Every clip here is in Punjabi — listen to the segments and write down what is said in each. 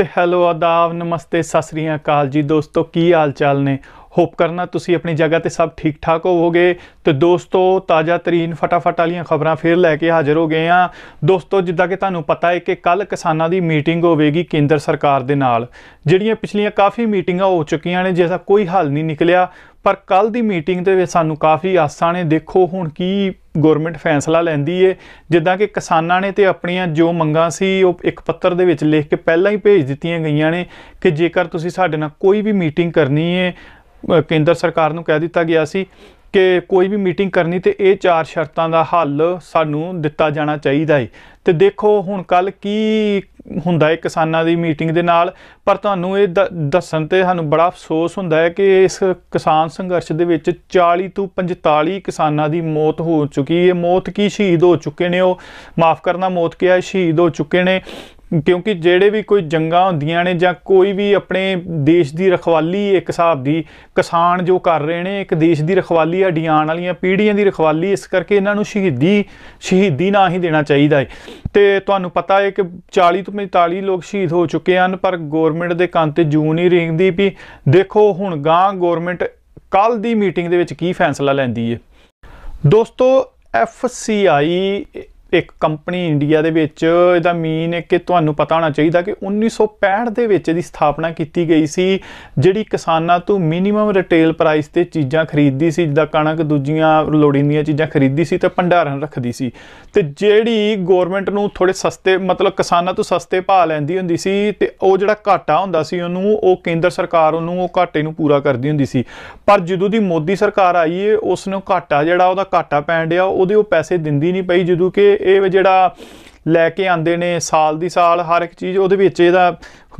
ਤੇ ਹੈਲੋ ਆਦਾਬ ਨਮਸਤੇ ਸਸਰੀਆਂ ਕਾਲ ਜੀ ਦੋਸਤੋ ਕੀ ਹਾਲ ਚਾਲ ਨੇ ਹੋਪ ਕਰਨਾ ਤੁਸੀਂ ਆਪਣੀ ਜਗ੍ਹਾ ਤੇ ਸਭ ਠੀਕ ਠਾਕ ਹੋਵੋਗੇ ਤੇ ਦੋਸਤੋ ਤਾਜ਼ਾ ਤਰੀਨ ਫਟਾਫਟ ਵਾਲੀਆਂ ਖਬਰਾਂ ਫੇਰ ਲੈ ਕੇ ਹਾਜ਼ਰ ਹੋ ਗਏ ਆ ਦੋਸਤੋ ਜਿੱਦਾਂ ਕਿ ਤੁਹਾਨੂੰ ਪਤਾ ਹੈ ਕਿ ਕੱਲ ਕਿਸਾਨਾਂ ਦੀ ਮੀਟਿੰਗ ਹੋਵੇਗੀ ਕੇਂਦਰ ਸਰਕਾਰ ਦੇ ਨਾਲ ਜਿਹੜੀਆਂ ਪਿਛਲੀਆਂ ਕਾਫੀ ਮੀਟਿੰਗਾਂ ਹੋ ਚੁੱਕੀਆਂ ਨੇ ਜਿਸ ਦਾ ਕੋਈ ਹੱਲ ਨਹੀਂ ਨਿਕਲਿਆ ਪਰ ਕੱਲ ਦੀ ਮੀਟਿੰਗ ਦੇ ਵਿੱਚ ਸਾਨੂੰ ਕਾਫੀ ਆਸਾਂ ਨੇ ਦੇਖੋ ਹੁਣ ਕੀ ਗਵਰਨਮੈਂਟ ਫੈਸਲਾ ਲੈਂਦੀ ਏ ਜਿੱਦਾਂ ਕਿ ਕਿਸਾਨਾਂ ਨੇ ਤੇ ਆਪਣੀਆਂ ਜੋ ਮੰਗਾਂ ਸੀ ਉਹ ਇੱਕ ਪੱਤਰ ਦੇ ਵਿੱਚ ਲਿਖ ਕੇ ਪਹਿਲਾਂ ਹੀ ਭੇਜ ਦਿੱਤੀਆਂ ਗਈਆਂ ਨੇ ਕਿ ਜੇਕਰ ਤੁਸੀਂ ਸਾਡੇ ਨਾਲ ਕੋਈ ਵੀ ਮੀਟਿੰਗ ਕਰਨੀ ਏ ਕੇਂਦਰ ਸਰਕਾਰ ਨੂੰ ਕਹਿ ਦਿੱਤਾ ਗਿਆ ਸੀ ਕਿ ਕੋਈ ਵੀ ਮੀਟਿੰਗ ਕਰਨੀ ਤੇ ਇਹ ਚਾਰ ਸ਼ਰਤਾਂ ਦਾ ਹੱਲ ਸਾਨੂੰ ਦਿੱਤਾ ਜਾਣਾ ਚਾਹੀਦਾ ਹੈ ਤੇ ਦੇਖੋ ਹੁਣ ਕੱਲ ਕੀ ਹੁੰਦਾ ਹੈ ਕਿਸਾਨਾਂ ਦੀ ਮੀਟਿੰਗ ਦੇ ਨਾਲ ਪਰ ਤੁਹਾਨੂੰ ਇਹ ਦੱਸਣ ਤੇ ਸਾਨੂੰ ਬੜਾ ਅਫਸੋਸ ਹੁੰਦਾ ਹੈ ਕਿ ਇਸ ਕਿਸਾਨ ਸੰਘਰਸ਼ ਦੇ ਵਿੱਚ 40 ਤੋਂ 45 ਕਿਸਾਨਾਂ ਦੀ ਮੌਤ ਹੋ ਚੁੱਕੀ ਹੈ ਮੌਤ ਕੀ ਸ਼ਹੀਦ ਹੋ ਚੁੱਕੇ ਨੇ ਉਹ ਮਾਫ ਕਰਨਾ ਮੌਤ ਕਿਹਾ ਸ਼ਹੀਦ ਹੋ ਚੁੱਕੇ ਨੇ ਕਿਉਂਕਿ ਜਿਹੜੇ ਵੀ ਕੋਈ ਜੰਗਾਂ ਹੁੰਦੀਆਂ ਨੇ ਜਾਂ ਕੋਈ ਵੀ ਆਪਣੇ ਦੇਸ਼ ਦੀ ਰਖਵਾਲੀ ਇੱਕ ਹਿਸਾਬ ਦੀ ਕਿਸਾਨ ਜੋ ਕਰ ਰਹੇ ਨੇ ਇੱਕ ਦੇਸ਼ ਦੀ ਰਖਵਾਲੀ ਆ ਡਿਆਣ ਵਾਲੀਆਂ ਪੀੜ੍ਹੀਆਂ ਦੀ ਰਖਵਾਲੀ ਇਸ ਕਰਕੇ ਇਹਨਾਂ ਨੂੰ ਸ਼ਹੀਦੀ ਸ਼ਹੀਦੀ ਨਾ ਹੀ ਦੇਣਾ ਚਾਹੀਦਾ ਹੈ ਤੇ ਤੁਹਾਨੂੰ ਪਤਾ ਹੈ ਕਿ 40 ਤੋਂ 45 ਲੋਕ ਸ਼ਹੀਦ ਹੋ ਚੁੱਕੇ ਹਨ ਪਰ ਗਵਰਨਮੈਂਟ ਦੇ ਕੰਨ ਤੇ ਜੂਨ ਹੀ ਰਿੰਗਦੀ ਵੀ ਦੇਖੋ ਹੁਣ ਗਾਂ ਗਵਰਨਮੈਂਟ ਕੱਲ ਦੀ ਮੀਟਿੰਗ ਦੇ ਵਿੱਚ ਕੀ ਫੈਸਲਾ ਲੈਂਦੀ ਹੈ ਦੋਸਤੋ FCI ਇੱਕ ਕੰਪਨੀ ਇੰਡੀਆ ਦੇ ਵਿੱਚ ਇਹਦਾ ਮੀਨ ਹੈ ਕਿ ਤੁਹਾਨੂੰ ਪਤਾ ਹੋਣਾ ਚਾਹੀਦਾ ਕਿ 1965 ਦੇ ਵਿੱਚ ਇਹਦੀ ਸਥਾਪਨਾ ਕੀਤੀ ਗਈ ਸੀ ਜਿਹੜੀ ਕਿਸਾਨਾਂ ਤੋਂ ਮਿਨੀਮਮ ਰਿਟੇਲ ਪ੍ਰਾਈਸ ਤੇ ਚੀਜ਼ਾਂ ਖਰੀਦਦੀ ਸੀ ਜਿੱਦਾਂ ਕਣਕ ਦੂਜੀਆਂ ਲੋੜੀਂਦੀਆਂ ਚੀਜ਼ਾਂ ਖਰੀਦਦੀ ਸੀ ਤੇ ਭੰਡਾਰਨ ਰੱਖਦੀ ਸੀ ਤੇ ਜਿਹੜੀ ਗਵਰਨਮੈਂਟ ਨੂੰ ਥੋੜੇ ਸਸਤੇ ਮਤਲਬ ਕਿਸਾਨਾਂ ਤੋਂ ਸਸਤੇ ਭਾਅ ਲੈਂਦੀ ਹੁੰਦੀ ਸੀ ਤੇ ਉਹ ਜਿਹੜਾ ਘਾਟਾ ਹੁੰਦਾ ਸੀ ਉਹਨੂੰ ਉਹ ਕੇਂਦਰ ਸਰਕਾਰ ਉਹਨੂੰ ਉਹ ਘਾਟੇ ਨੂੰ ਪੂਰਾ ਕਰਦੀ ਹੁੰਦੀ ਸੀ ਪਰ ਜਦੋਂ ਦੀ ਮੋਦੀ ਸਰਕਾਰ ਆਈ ਏ ਉਸ ਨੂੰ ਘਾਟਾ ਜਿਹੜਾ ਉਹਦਾ ਘਾਟਾ ਪੈਣ ਡਿਆ ਉਹਦੇ ਉਹ ਪੈਸੇ ਦਿੰਦੀ ਨਹੀਂ ਪਈ ਜਦੋਂ ਕਿ ਇਹ ਜਿਹੜਾ ਲੈ ਕੇ ਆਂਦੇ ਨੇ ਸਾਲ ਦੀ ਸਾਲ ਹਰ ਇੱਕ ਚੀਜ਼ ਉਹਦੇ ਵਿੱਚ ਇਹਦਾ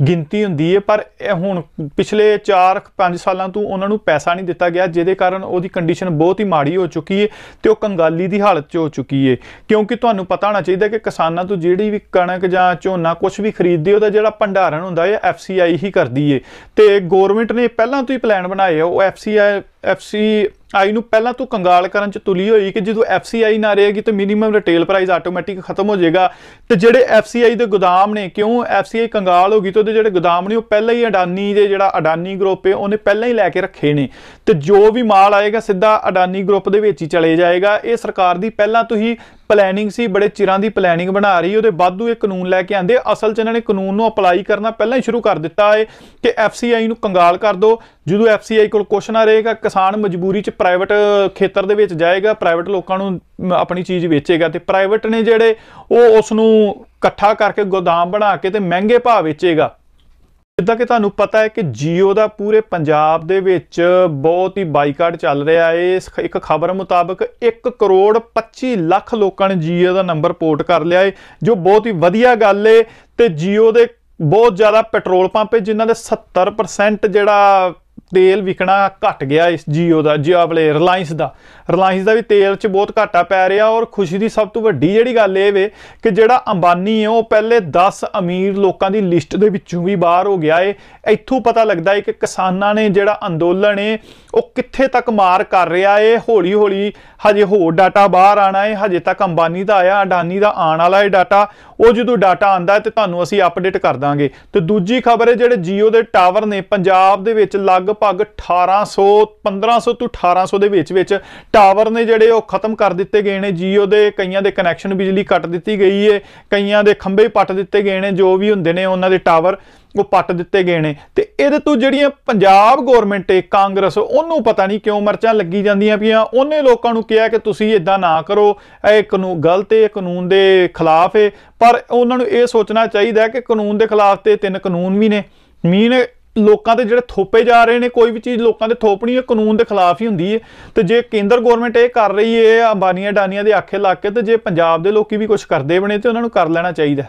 ਗਿਣਤੀ ਹੁੰਦੀ ਹੈ ਪਰ ਹੁਣ ਪਿਛਲੇ 4-5 ਸਾਲਾਂ ਤੋਂ ਉਹਨਾਂ ਨੂੰ ਪੈਸਾ ਨਹੀਂ ਦਿੱਤਾ ਗਿਆ ਜਿਹਦੇ ਕਾਰਨ ਉਹਦੀ ਕੰਡੀਸ਼ਨ ਬਹੁਤ ਹੀ ਮਾੜੀ ਹੋ ਚੁੱਕੀ ਹੈ ਤੇ ਉਹ ਕੰਗਾਲੀ ਦੀ ਹਾਲਤ 'ਚ ਹੋ ਚੁੱਕੀ ਹੈ ਕਿਉਂਕਿ ਤੁਹਾਨੂੰ ਪਤਾ ਹੋਣਾ ਚਾਹੀਦਾ ਕਿ ਕਿਸਾਨਾਂ ਤੋਂ ਜਿਹੜੀ ਵੀ ਕਣਕ ਜਾਂ ਝੋਨਾ ਕੁਝ ਵੀ ਖਰੀਦਦੇ ਉਹਦਾ ਜਿਹੜਾ ਭੰਡਾਰਨ ਹੁੰਦਾ ਹੈ ਐਫਸੀਆਈ ਹੀ ਕਰਦੀ ਹੈ ਤੇ ਗਵਰਨਮੈਂਟ ਨੇ ਪਹਿਲਾਂ ਤੋਂ ਹੀ ਪਲਾਨ ਬਣਾਏ ਉਹ ਐਫਸੀਆਈ ਐਫਸੀ ਆਈ ਨੂੰ ਪਹਿਲਾਂ ਤੋਂ ਕੰਗਾਲ ਕਰਨ ਚ ਤੁਲੀ ਹੋਈ ਕਿ ਜਦੋਂ ਐਫਸੀਆਈ ਨਾ ਰਹੇਗੀ ਤਾਂ ਮਿਨੀਮਮ ਰਿਟੇਲ ਪ੍ਰਾਈਸ ਆਟੋਮੈਟਿਕ ਖਤਮ ਹੋ ਜਾਏਗਾ ਤੇ ਜਿਹੜੇ ਐਫਸੀਆਈ ਦੇ ਗੋਦਾਮ ਨੇ ਕਿਉਂ ਐਫਸੀਆਈ ਕੰਗਾਲ ਹੋ ਗਈ ਤਾਂ ਦੇ ਜਿਹੜੇ ਗੋਦਾਮ ਨੇ ਉਹ ਪਹਿਲਾਂ ਹੀ ਅਡਾਨੀ ਦੇ ਜਿਹੜਾ ਅਡਾਨੀ ਗਰੁੱਪ ਹੈ ਉਹਨੇ ਪਹਿਲਾਂ ਹੀ ਲੈ ਕੇ ਰੱਖੇ ਨੇ ਤੇ ਜੋ ਵੀ ਮਾਲ ਆਏਗਾ ਸਿੱਧਾ ਅਡਾਨੀ ਗਰੁੱਪ ਦੇ ਵਿੱਚ ਹੀ ਚਲੇ ਜਾਏਗਾ ਇਹ ਸਰਕਾਰ ਦੀ ਪਹਿਲਾਂ ਤੋਂ ਹੀ ਪਲੈਨਿੰਗ ਸੀ ਬੜੇ ਚਿਰਾਂ ਦੀ ਪਲੈਨਿੰਗ ਬਣਾ ਰਹੀ ਉਹਦੇ ਬਾਦੂ ਇਹ ਕਾਨੂੰਨ ਲੈ ਕੇ ਆਂਦੇ ਅਸਲ 'ਚ ਇਹਨਾਂ ਨੇ ਕਾਨੂੰਨ ਨੂੰ ਅਪਲਾਈ ਕਰਨਾ ਪਹਿਲਾਂ ਹੀ ਸ਼ੁਰੂ ਕਰ ਦਿੱਤਾ ਹੈ ਕਿ ਐਫਸੀਆਈ ਨੂੰ ਕੰਗਾਲ ਕਰ ਦੋ ਜਦੋਂ ਐਫਸੀਆਈ ਕੋਲ ਕੁਛ ਨਾ ਰਹੇਗਾ ਕਿਸਾਨ ਮਜਬੂਰੀ 'ਚ ਪ੍ਰਾਈਵੇਟ ਖੇਤਰ ਦੇ ਵਿੱਚ ਜਾਏਗਾ ਪ੍ਰਾਈਵੇਟ ਲੋਕਾਂ ਨੂੰ ਆਪਣੀ ਚੀਜ਼ ਵੇਚੇਗਾ ਤੇ ਪ੍ਰਾਈਵੇਟ ਨੇ ਜਿਹੜੇ ਉਹ ਉਸ ਨੂੰ ਇਕੱਠਾ ਕਰਕੇ ਗੋਦਾਮ ਬਣਾ ਕੇ ਤੇ ਮਹਿੰਗੇ ਭਾਅ ਵੇਚੇਗਾ ਜਿੱਦਾਂ ਕਿ ਤੁਹਾਨੂੰ ਪਤਾ ਹੈ ਕਿ ਜੀਓ ਦਾ ਪੂਰੇ ਪੰਜਾਬ ਦੇ ਵਿੱਚ ਬਹੁਤ ਹੀ ਬਾਈਕਾਟ ਚੱਲ ਰਿਹਾ ਹੈ ਇਸ ਇੱਕ ਖਬਰ ਮੁਤਾਬਕ 1 ਕਰੋੜ 25 ਲੱਖ ਲੋਕਾਂ ਨੇ ਜੀਓ ਦਾ ਨੰਬਰ ਪੋਰਟ ਕਰ ਲਿਆ ਹੈ ਜੋ ਬਹੁਤ ਹੀ ਵਧੀਆ ਗੱਲ ਹੈ ਤੇ ਜੀਓ ਦੇ ਬਹੁਤ ਜ਼ਿਆਦਾ ਪੈਟਰੋਲ ਪੰਪ ਹੈ ਜਿਨ੍ਹਾਂ ਦੇ 70% ਜਿਹੜਾ ਤੇਲ ਵਿਕਣਾ ਘਟ ਗਿਆ ਇਸ ਜੀਓ ਦਾ Jio ਆਪਣੇ ਰਿਲਾਇੰਸ ਦਾ ਰਿਲਾਇੰਸ ਦਾ ਵੀ ਤੇਲ 'ਚ ਬਹੁਤ ਘਾਟਾ ਪੈ ਰਿਹਾ ਔਰ ਖੁਸ਼ੀ ਦੀ ਸਭ ਤੋਂ ਵੱਡੀ ਜਿਹੜੀ ਗੱਲ ਇਹ ਵੇ ਕਿ ਜਿਹੜਾ ਅੰਬਾਨੀ ਹੈ ਉਹ ਪਹਿਲੇ 10 ਅਮੀਰ ਲੋਕਾਂ ਦੀ ਲਿਸਟ ਦੇ ਵਿੱਚੋਂ ਵੀ ਬਾਹਰ ਹੋ ਗਿਆ ਏ ਇੱਥੋਂ ਪਤਾ ਲੱਗਦਾ ਏ ਕਿ ਕਿਸਾਨਾਂ ਨੇ ਜਿਹੜਾ ਅੰਦੋਲਨ ਏ ਉਹ ਕਿੱਥੇ ਤੱਕ ਮਾਰ ਕਰ ਰਿਹਾ ਏ ਹੌਲੀ ਹੌਲੀ ਹਜੇ ਹੋਰ ਡਾਟਾ ਬਾਹਰ ਆਣਾ ਏ ਹਜੇ ਤੱਕ ਅੰਬਾਨੀ ਦਾ ਆਇਆ ਅਡਾਨੀ ਦਾ ਆਣ ਵਾਲਾ ਏ ਡਾਟਾ ਉਹ ਜਦੋਂ ਡਾਟਾ ਆਂਦਾ ਤੇ ਤੁਹਾਨੂੰ ਅਸੀਂ ਅਪਡੇਟ ਕਰ ਦਾਂਗੇ ਤੇ ਦੂਜੀ ਖਬਰ ਹੈ ਜਿਹੜੇ ਜੀਓ ਦੇ ਟਾਵਰ ਨੇ ਪੰਜਾਬ ਦੇ ਵਿੱਚ ਲਗਭਗ 1800 1500 ਤੋਂ 1800 ਦੇ ਵਿੱਚ ਵਿੱਚ ਟਾਵਰ ਨੇ ਜਿਹੜੇ ਉਹ ਖਤਮ ਕਰ ਦਿੱਤੇ ਗਏ ਨੇ ਜੀਓ ਦੇ ਕਈਆਂ ਦੇ ਕਨੈਕਸ਼ਨ ਬਿਜਲੀ ਕੱਟ ਦਿੱਤੀ ਗਈ ਹੈ ਕਈਆਂ ਦੇ ਖੰਭੇ ਪੱਟ ਦਿੱਤੇ ਗਏ ਨੇ ਜੋ ਵੀ ਹੁੰਦੇ ਨੇ ਉਹਨਾਂ ਦੇ ਟਾਵਰ ਉਹ ਪੱਟ ਦਿੱਤੇ ਗਏ ਨੇ ਤੇ ਇਹਦੇ ਤੋਂ ਜਿਹੜੀਆਂ ਪੰਜਾਬ ਗਵਰਨਮੈਂਟ ਏ ਕਾਂਗਰਸ ਉਹਨੂੰ ਪਤਾ ਨਹੀਂ ਕਿਉਂ ਮਰਚਾਂ ਲੱਗੀ ਜਾਂਦੀਆਂ ਪਈਆਂ ਉਹਨੇ ਲੋਕਾਂ ਨੂੰ ਕਿਹਾ ਕਿ ਤੁਸੀਂ ਇਦਾਂ ਨਾ ਕਰੋ ਇਹ ਕਾਨੂੰਨ ਗਲਤ ਏ ਕਾਨੂੰਨ ਦੇ ਖਿਲਾਫ ਏ ਪਰ ਉਹਨਾਂ ਨੂੰ ਇਹ ਸੋਚਣਾ ਚਾਹੀਦਾ ਕਿ ਕਾਨੂੰਨ ਦੇ ਖਿਲਾਫ ਤੇ ਤਿੰਨ ਕਾਨੂੰਨ ਵੀ ਨੇ ਮੀਨ ਲੋਕਾਂ ਤੇ ਜਿਹੜੇ ਥੋਪੇ ਜਾ ਰਹੇ ਨੇ ਕੋਈ ਵੀ ਚੀਜ਼ ਲੋਕਾਂ ਤੇ ਥੋਪਣੀ ਹੈ ਕਾਨੂੰਨ ਦੇ ਖਿਲਾਫ ਹੀ ਹੁੰਦੀ ਹੈ ਤੇ ਜੇ ਕੇਂਦਰ ਗਵਰਨਮੈਂਟ ਇਹ ਕਰ ਰਹੀ ਹੈ ਅੰਬਾਨੀਆਂ ਡਾਨੀਆਂ ਦੇ ਆਖੇ ਲੱਗ ਕੇ ਤੇ ਜੇ ਪੰਜਾਬ ਦੇ ਲੋਕੀ ਵੀ ਕੁਝ ਕਰਦੇ ਬਣੇ ਤੇ ਉਹਨਾਂ ਨੂੰ ਕਰ ਲੈਣਾ ਚਾਹੀਦਾ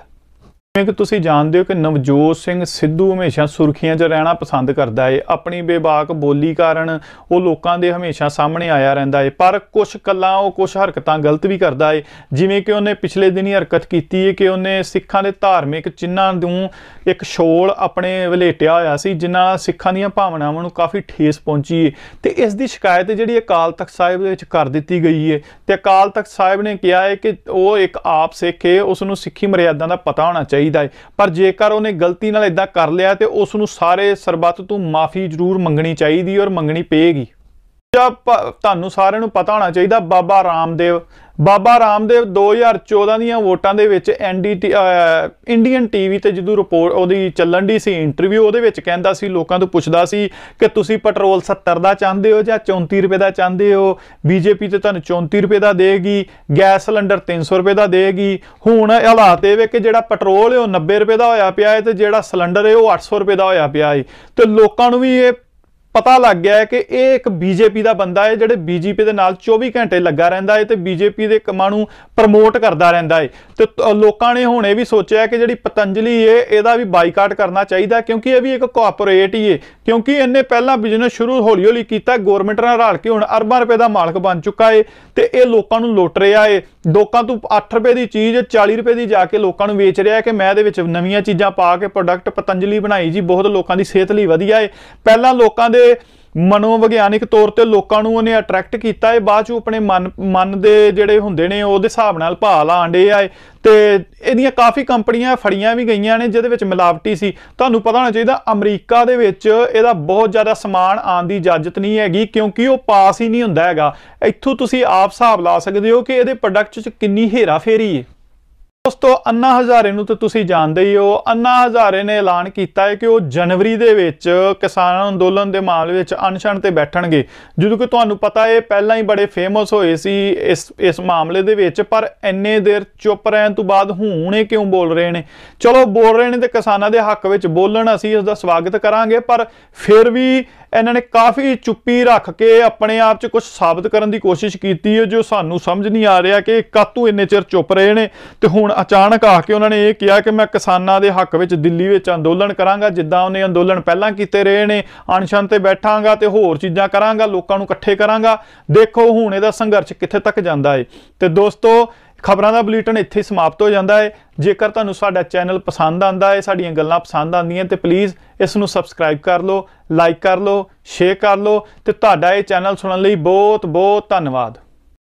ਜਿਵੇਂ ਕਿ ਤੁਸੀਂ ਜਾਣਦੇ ਹੋ ਕਿ ਨਵਜੋਤ ਸਿੰਘ ਸਿੱਧੂ ਹਮੇਸ਼ਾ ਸੁਰਖੀਆਂ 'ਚ ਰਹਿਣਾ ਪਸੰਦ ਕਰਦਾ ਏ ਆਪਣੀ ਬੇਬਾਕ ਬੋਲੀ ਕਾਰਨ ਉਹ ਲੋਕਾਂ ਦੇ ਹਮੇਸ਼ਾ ਸਾਹਮਣੇ ਆਇਆ ਰਹਿੰਦਾ ਏ ਪਰ ਕੁਝ ਕੱਲਾ ਉਹ ਕੁਝ ਹਰਕਤਾਂ ਗਲਤ ਵੀ ਕਰਦਾ ਏ ਜਿਵੇਂ ਕਿ ਉਹਨੇ ਪਿਛਲੇ ਦਿਨੀ ਹਰਕਤ ਕੀਤੀ ਏ ਕਿ ਉਹਨੇ ਸਿੱਖਾਂ ਦੇ ਧਾਰਮਿਕ ਚਿੰਨ੍ਹਾਂ ਨੂੰ ਇੱਕ ਛੋਲ ਆਪਣੇ ਵਲੇਟਿਆ ਹੋਇਆ ਸੀ ਜਿਨ੍ਹਾਂ ਨਾਲ ਸਿੱਖਾਂ ਦੀਆਂ ਭਾਵਨਾਵਾਂ ਨੂੰ ਕਾਫੀ ਠੇਸ ਪਹੁੰਚੀ ਏ ਤੇ ਇਸ ਦੀ ਸ਼ਿਕਾਇਤ ਜਿਹੜੀ ਅਕਾਲ ਤਖਤ ਸਾਹਿਬ ਦੇ ਵਿੱਚ ਕਰ ਦਿੱਤੀ ਗਈ ਏ ਤੇ ਅਕਾਲ ਤਖਤ ਸਾਹਿਬ ਨੇ ਕਿਹਾ ਏ ਕਿ ਉਹ ਇੱਕ ਆਪ ਸਿੱਖ ਏ ਉਸ ਨੂੰ ਸਿੱਖੀ ਮਰਿਆਦਾ ਦਾ ਪਤਾ ਹੋਣਾ ਚਾਹੀਦਾ ਚਾਹੀਦਾ ਹੈ ਪਰ ਜੇਕਰ ਉਹਨੇ ਗਲਤੀ ਨਾਲ ਇਦਾਂ ਕਰ ਲਿਆ ਤੇ ਉਸ ਨੂੰ ਸਾਰੇ ਸਰਬੱਤ ਤੋਂ ਮਾਫੀ ਜ਼ਰੂਰ ਮੰਗਣੀ ਚਾਹੀਦੀ ਔਰ ਮੰਗਣੀ ਪਏਗੀ ਜਾ ਤੁਹਾਨੂੰ ਸਾਰਿਆਂ ਨੂੰ ਪਤਾ ਹੋਣਾ ਚਾਹੀਦਾ ਬਾਬਾ ਰਾਮਦੇਵ ਬਾਬਾ ਰਾਮਦੇਵ 2014 ਦੀਆਂ ਵੋਟਾਂ ਦੇ ਵਿੱਚ ਐਨਡੀਟੀ ਇੰਡੀਅਨ ਟੀਵੀ ਤੇ ਜਦੋਂ ਰਿਪੋਰਟ ਉਹਦੀ ਚੱਲਣ ਦੀ ਸੀ ਇੰਟਰਵਿਊ ਉਹਦੇ ਵਿੱਚ ਕਹਿੰਦਾ ਸੀ ਲੋਕਾਂ ਤੋਂ ਪੁੱਛਦਾ ਸੀ ਕਿ ਤੁਸੀਂ ਪੈਟਰੋਲ 70 ਦਾ ਚਾਹੁੰਦੇ ਹੋ ਜਾਂ 34 ਰੁਪਏ ਦਾ ਚਾਹੁੰਦੇ ਹੋ ਬੀਜੇਪੀ ਤੇ ਤੁਹਾਨੂੰ 34 ਰੁਪਏ ਦਾ ਦੇਗੀ ਗੈਸ ਸਿਲੰਡਰ 300 ਰੁਪਏ ਦਾ ਦੇਗੀ ਹੁਣ ਹਾਲਾਤ ਇਹ ਵੇ ਕਿ ਜਿਹੜਾ ਪੈਟਰੋਲ ਹੈ ਉਹ 90 ਰੁਪਏ ਦਾ ਹੋਇਆ ਪਿਆ ਹੈ ਤੇ ਜਿਹੜਾ ਸਿਲੰਡਰ ਹੈ ਉਹ 800 ਰੁਪਏ ਦਾ ਹੋਇਆ ਪਿਆ ਹੈ ਤੇ ਲੋਕਾਂ ਨੂੰ ਵੀ ਇਹ ਪਤਾ ਲੱਗ ਗਿਆ ਹੈ ਕਿ ਇਹ ਇੱਕ ਬੀਜੇਪੀ ਦਾ ਬੰਦਾ ਹੈ ਜਿਹੜੇ ਬੀਜੇਪੀ ਦੇ ਨਾਲ 24 ਘੰਟੇ ਲੱਗਾ ਰਹਿੰਦਾ ਹੈ ਤੇ ਬੀਜੇਪੀ ਦੇ ਕੰਮਾਂ ਨੂੰ ਪ੍ਰਮੋਟ ਕਰਦਾ ਰਹਿੰਦਾ ਹੈ ਤੇ ਲੋਕਾਂ ਨੇ ਹੁਣ ਇਹ ਵੀ ਸੋਚਿਆ ਕਿ ਜਿਹੜੀ ਪਤੰਜਲੀ ਹੈ ਇਹਦਾ ਵੀ ਬਾਈਕਾਟ ਕਰਨਾ ਚਾਹੀਦਾ ਕਿਉਂਕਿ ਇਹ ਵੀ ਇੱਕ ਕਾਰਪੋਰੇਟ ਹੀ ਹੈ ਕਿਉਂਕਿ ਇਹਨੇ ਪਹਿਲਾਂ ਬਿਜ਼ਨਸ ਸ਼ੁਰੂ ਹੌਲੀ-ਹੌਲੀ ਕੀਤਾ ਗਵਰਨਮੈਂਟ ਨਾਲ ਰਲ ਕੇ ਹੁਣ ਅਰਬਾਂ ਰੁਪਏ ਦਾ ਮਾਲਕ ਬਣ ਚੁੱਕਾ ਹੈ ਤੇ ਇਹ ਲੋਕਾਂ ਨੂੰ ਲੁੱਟ ਰਿਹਾ ਹੈ ਲੋਕਾਂ ਤੋਂ 8 ਰੁਪਏ ਦੀ ਚੀਜ਼ 40 ਰੁਪਏ ਦੀ ਜਾ ਕੇ ਲੋਕਾਂ ਨੂੰ ਵੇਚ ਰਿਹਾ ਹੈ ਕਿ ਮੈਂ ਇਹਦੇ ਵਿੱਚ ਨਵੀਆਂ ਚੀਜ਼ਾਂ ਪਾ ਕੇ ਪ੍ਰੋਡਕਟ ਪਤੰਜਲੀ ਬਣਾਈ ਜੀ ਬਹੁਤ ਲੋਕਾਂ ਦੀ ਸਿਹਤ ਲਈ ਵਧੀਆ ਹੈ ਪਹਿਲਾਂ ਲੋਕਾਂ ਦੇ ਤੇ ਮਨੋਵਿਗਿਆਨਿਕ ਤੌਰ ਤੇ ਲੋਕਾਂ ਨੂੰ ਉਹਨੇ ਅਟਰੈਕਟ ਕੀਤਾ ਹੈ ਬਾਅਦ ਚ ਆਪਣੇ ਮਨ ਮਨ ਦੇ ਜਿਹੜੇ ਹੁੰਦੇ ਨੇ ਉਹਦੇ ਹਿਸਾਬ ਨਾਲ ਭਾਲ ਆਂਡੇ ਆਏ ਤੇ ਇਹਦੀਆਂ ਕਾਫੀ ਕੰਪਨੀਆਂ ਫੜੀਆਂ ਵੀ ਗਈਆਂ ਨੇ ਜਿਹਦੇ ਵਿੱਚ ਮਿਲਾਵਟੀ ਸੀ ਤੁਹਾਨੂੰ ਪਤਾ ਹੋਣਾ ਚਾਹੀਦਾ ਅਮਰੀਕਾ ਦੇ ਵਿੱਚ ਇਹਦਾ ਬਹੁਤ ਜ਼ਿਆਦਾ ਸਮਾਨ ਆਣ ਦੀ ਇਜਾਜ਼ਤ ਨਹੀਂ ਹੈਗੀ ਕਿਉਂਕਿ ਉਹ ਪਾਸ ਹੀ ਨਹੀਂ ਹੁੰਦਾ ਹੈਗਾ ਇੱਥੋਂ ਤੁਸੀਂ ਆਪ ਹਿਸਾਬ ਲਾ ਸਕਦੇ ਹੋ ਕਿ ਇਹਦੇ ਪ੍ਰੋਡਕਟ 'ਚ ਕਿੰਨੀ ਹੀਰਾ ਫੇਰੀ ਹੈ ਦੋਸਤੋ ਅੰਨਾ ਹਜ਼ਾਰੇ ਨੂੰ ਤਾਂ ਤੁਸੀਂ ਜਾਣਦੇ ਹੀ ਹੋ ਅੰਨਾ ਹਜ਼ਾਰੇ ਨੇ ਐਲਾਨ ਕੀਤਾ ਹੈ ਕਿ ਉਹ ਜਨਵਰੀ ਦੇ ਵਿੱਚ ਕਿਸਾਨ ਅੰਦੋਲਨ ਦੇ ਮਾਮਲੇ ਵਿੱਚ ਅਨਸ਼ਨ ਤੇ ਬੈਠਣਗੇ ਜਦੋਂ ਕਿ ਤੁਹਾਨੂੰ ਪਤਾ ਹੈ ਪਹਿਲਾਂ ਹੀ ਬੜੇ ਫੇਮਸ ਹੋਏ ਸੀ ਇਸ ਇਸ ਮਾਮਲੇ ਦੇ ਵਿੱਚ ਪਰ ਐਨੇ ਦੇਰ ਚੁੱਪ ਰਹਿਣ ਤੋਂ ਬਾਅਦ ਹੁਣ ਇਹ ਕਿਉਂ ਬੋਲ ਰਹੇ ਨੇ ਚਲੋ ਬੋਲ ਰਹੇ ਨੇ ਤੇ ਕਿਸਾਨਾਂ ਦੇ ਹੱਕ ਵਿੱਚ ਬੋਲਣ ਅਸੀਂ ਉਸ ਦਾ ਸਵਾਗਤ ਕਰਾਂਗੇ ਪਰ ਫਿਰ ਵੀ ਇਹਨਾਂ ਨੇ ਕਾਫੀ ਚੁੱਪੀ ਰੱਖ ਕੇ ਆਪਣੇ ਆਪ 'ਚ ਕੁਝ ਸਾਬਤ ਕਰਨ ਦੀ ਕੋਸ਼ਿਸ਼ ਕੀਤੀ ਹੈ ਜੋ ਸਾਨੂੰ ਸਮਝ ਨਹੀਂ ਆ ਰਿਹਾ ਕਿ ਕਾਤੂ ਇੰਨੇ ਚਿਰ ਚੁੱਪ ਰਹੇ ਨੇ ਤੇ ਹੁਣ ਅਚਾਨਕ ਆ ਕੇ ਉਹਨਾਂ ਨੇ ਇਹ ਕਿਹਾ ਕਿ ਮੈਂ ਕਿਸਾਨਾਂ ਦੇ ਹੱਕ ਵਿੱਚ ਦਿੱਲੀ ਵਿੱਚ ਅੰਦੋਲਨ ਕਰਾਂਗਾ ਜਿੱਦਾਂ ਉਹਨੇ ਅੰਦੋਲਨ ਪਹਿਲਾਂ ਕੀਤੇ ਰਹੇ ਨੇ ਅਣਸ਼ਨ ਤੇ ਬੈਠਾਂਗਾ ਤੇ ਹੋਰ ਚੀਜ਼ਾਂ ਕਰਾਂਗਾ ਲੋਕਾਂ ਨੂੰ ਇਕੱਠੇ ਕਰਾਂਗਾ ਦੇਖੋ ਹੁਣ ਇਹਦਾ ਸੰਘਰਸ਼ ਕਿੱਥੇ ਤੱਕ ਜਾਂਦਾ ਹੈ ਤੇ ਦੋਸਤੋ ਖਬਰਾਂ ਦਾ ਬੁਲੇਟਿਨ ਇੱਥੇ ਸਮਾਪਤ ਹੋ ਜਾਂਦਾ ਹੈ ਜੇਕਰ ਤੁਹਾਨੂੰ ਸਾਡਾ ਚੈਨਲ ਪਸੰਦ ਆਂਦਾ ਹੈ ਸਾਡੀਆਂ ਗੱਲਾਂ ਪਸੰਦ ਆਂਦੀਆਂ ਤੇ ਪਲੀਜ਼ ਇਸ ਨੂੰ ਸਬਸਕ੍ਰਾਈਬ ਕਰ ਲਓ ਲਾਈਕ ਕਰ ਲਓ ਸ਼ੇਅਰ ਕਰ ਲਓ ਤੇ ਤੁਹਾਡਾ ਇਹ ਚੈਨਲ ਸੁਣਨ ਲਈ ਬਹੁਤ ਬਹੁਤ ਧੰਨਵਾਦ